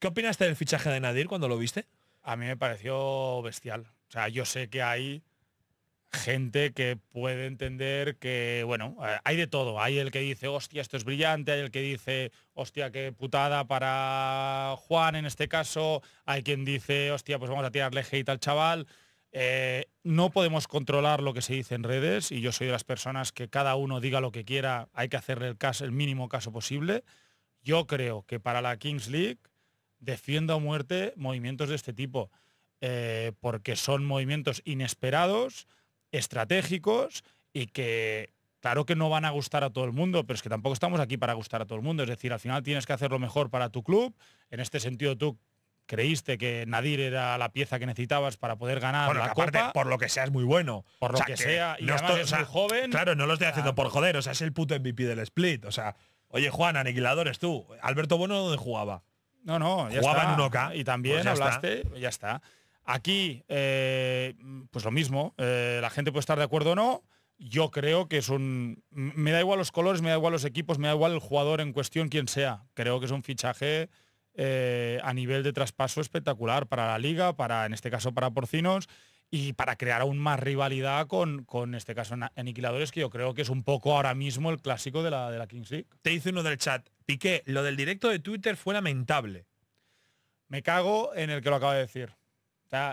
¿Qué opinaste del fichaje de Nadir cuando lo viste? A mí me pareció bestial. O sea, yo sé que hay gente que puede entender que, bueno, eh, hay de todo. Hay el que dice, hostia, esto es brillante, hay el que dice, hostia, qué putada para Juan en este caso, hay quien dice, hostia, pues vamos a tirarle hate al chaval. Eh, no podemos controlar lo que se dice en redes y yo soy de las personas que cada uno diga lo que quiera, hay que hacerle el, caso, el mínimo caso posible. Yo creo que para la Kings League defiendo a muerte movimientos de este tipo, eh, porque son movimientos inesperados, estratégicos y que claro que no van a gustar a todo el mundo, pero es que tampoco estamos aquí para gustar a todo el mundo. Es decir, al final tienes que hacer lo mejor para tu club. En este sentido, tú creíste que Nadir era la pieza que necesitabas para poder ganar la por lo que sea es muy bueno. Por lo que, sea, y no además estoy, es joven. Claro, no lo estoy haciendo por joder, o sea, es el puto MVP del split, o sea, oye Juan, aniquiladores tú. Alberto Bueno dónde jugaba? No, no, ya Jugaba está. Y también pues hablaste, ya está. Aquí, eh, pues lo mismo, eh, la gente puede estar de acuerdo o no. Yo creo que es un... Me da igual los colores, me da igual los equipos, me da igual el jugador en cuestión, quien sea. Creo que es un fichaje eh, a nivel de traspaso espectacular para la liga, para en este caso para Porcinos, y para crear aún más rivalidad con, con este caso en Aniquiladores, que yo creo que es un poco ahora mismo el clásico de la, de la Kings League. Te dice uno del chat, Piqué, lo del directo de Twitter fue lamentable. Me cago en el que lo acaba de decir.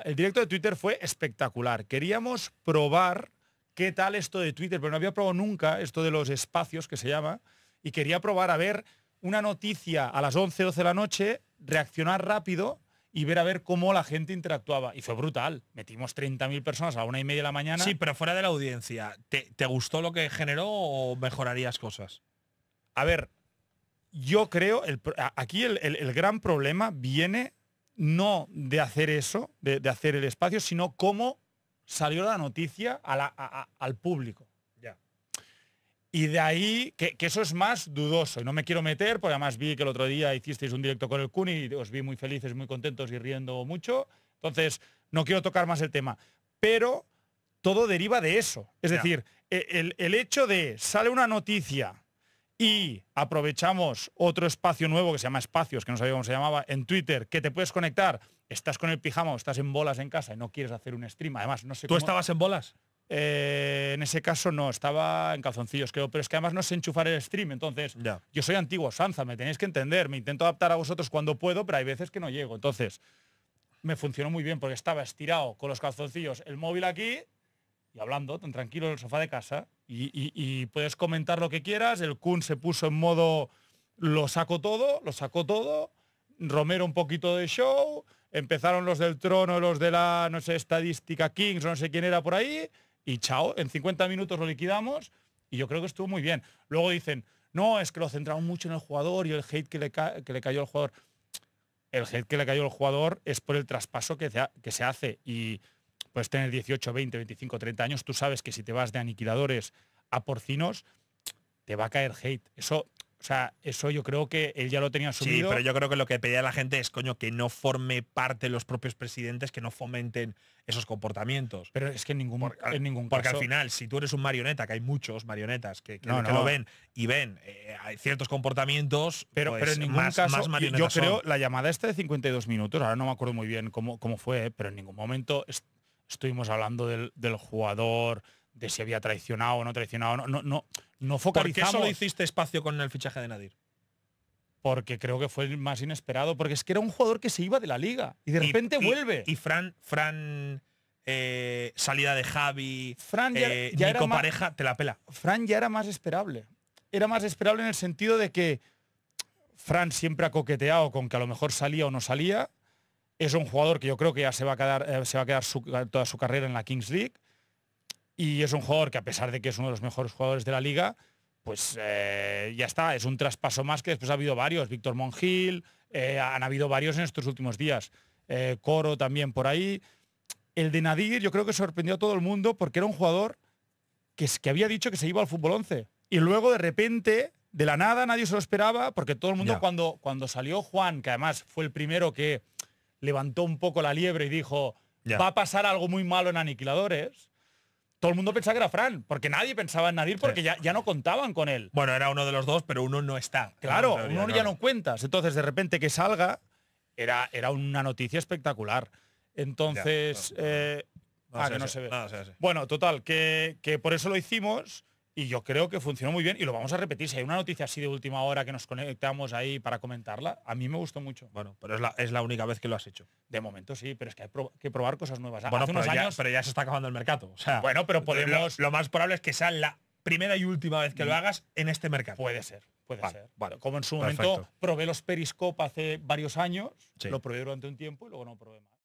el directo de Twitter fue espectacular. Queríamos probar qué tal esto de Twitter, pero no había probado nunca esto de los espacios que se llama. Y quería probar a ver una noticia a las 11, 12 de la noche, reaccionar rápido y ver a ver cómo la gente interactuaba. Y fue brutal. Metimos 30.000 personas a una y media de la mañana. Sí, pero fuera de la audiencia, ¿te, ¿te, gustó lo que generó o mejorarías cosas? A ver, yo creo, aquí el, gran problema viene no de hacer eso, de, hacer el espacio, sino cómo salió la noticia al público. Y de ahí, que, eso es más dudoso, y no me quiero meter, porque además vi que el otro día hicisteis un directo con el CUNY y os vi muy felices, muy contentos y riendo mucho, entonces no quiero tocar más el tema, pero todo deriva de eso. Es decir, e, el hecho de sale una noticia y aprovechamos otro espacio nuevo que se llama Espacios, que no sabíamos cómo se llamaba, en Twitter, que te puedes conectar. Estás con el pijama o estás en bolas en casa y no quieres hacer un stream. Además, no sé ¿Tú estabas en bolas? Eh, en ese caso no, estaba en calzoncillos, creo, pero es que además no sé enchufar el stream, entonces yo soy antiguo, Sanza, me tenéis que entender, me intento adaptar a vosotros cuando puedo, pero hay veces que no llego. Entonces, me funcionó muy bien porque estaba estirado con los calzoncillos, el móvil aquí y hablando tan tranquilo en el sofá de casa y, puedes comentar lo que quieras. El Kun se puso en modo lo saco todo, lo sacó todo. Romero un poquito de show. Empezaron los del trono, los de la, no sé, estadística Kings, no sé quién era por ahí. Y chao, en 50 minutos lo liquidamos y yo creo que estuvo muy bien. Luego dicen, no, es que lo centraron mucho en el jugador y el hate que le, que le cayó al jugador. El hate que le cayó al jugador es por el traspaso que, se, que se hace y puedes tener 18, 20, 25, 30 años, tú sabes que si te vas de aniquiladores a porcinos, te va a caer hate. Eso o sea, eso yo creo que él ya lo tenía asumido. Sí, pero yo creo que lo que pedía la gente es, coño, que no forme parte los propios presidentes, que no fomenten esos comportamientos. Pero es que en ningún, porque, en ningún porque al final, si tú eres un marioneta, que hay muchos marionetas que, lo ven y ven eh, hay ciertos comportamientos, pero, pues, pero en ningún más, caso, yo, creo, la llamada esta de 52 minutos, ahora no me acuerdo muy bien cómo, cómo fue, eh, pero en ningún momento estuvimos hablando del, del jugador, de si había traicionado o no traicionado. No, no, no, no focalizamos. ¿Por qué solo hiciste espacio con el fichaje de Nadir? Porque creo que fue el más inesperado, porque es que era un jugador que se iba de la liga y de repente vuelve. Y, Fran, Fran eh, salida de Javi, Fran ya, eh, Nico Pareja, te la pela. Fran ya era más esperable. Era más esperable en el sentido de que Fran siempre ha coqueteado con que a lo mejor salía o no salía es un jugador que yo creo que ya se va a quedar, eh, eh, toda su carrera en la Kings League. Y es un jugador que a pesar de que es uno de los mejores jugadores de la liga, pues eh, ya está, es un traspaso más que después ha habido varios. Víctor Mongil, han habido varios en estos últimos días. Coro también por ahí. El de Nadir yo creo que sorprendió a todo el mundo porque era un jugador que, que había dicho que se iba al fútbol 11. Y luego de repente de la nada nadie se lo esperaba, porque todo el mundo cuando, cuando salió Juan, que además fue el primero que levantó un poco la liebre y dijo, va a pasar algo muy malo en Aniquiladores, todo el mundo pensaba que era Fran, porque nadie pensaba en Nadir porque ya, no contaban con él. Bueno, era uno de los dos, pero uno no está. Claro, uno ya no. cuentas. Entonces, de repente que salga, era, era una noticia espectacular. Entonces, Bueno, total, que, que por eso lo hicimos y yo creo que funcionó muy bien y lo vamos a repetir. Si hay una noticia así de última hora que nos conectamos ahí para comentarla, a mí me gustó mucho. Bueno, pero es la, única vez que lo has hecho. De momento sí, pero es que hay que probar cosas nuevas. Ah, bueno, Hace unos pero, años, ya, pero ya se está acabando el mercado. bueno, pero podemos... Lo, más probable es que sea la primera y última vez que lo mm. hagas en este mercado. Puede ser, puede ser. Como en su momento probé los Periscope hace varios años, lo probé durante un tiempo y luego no probé más.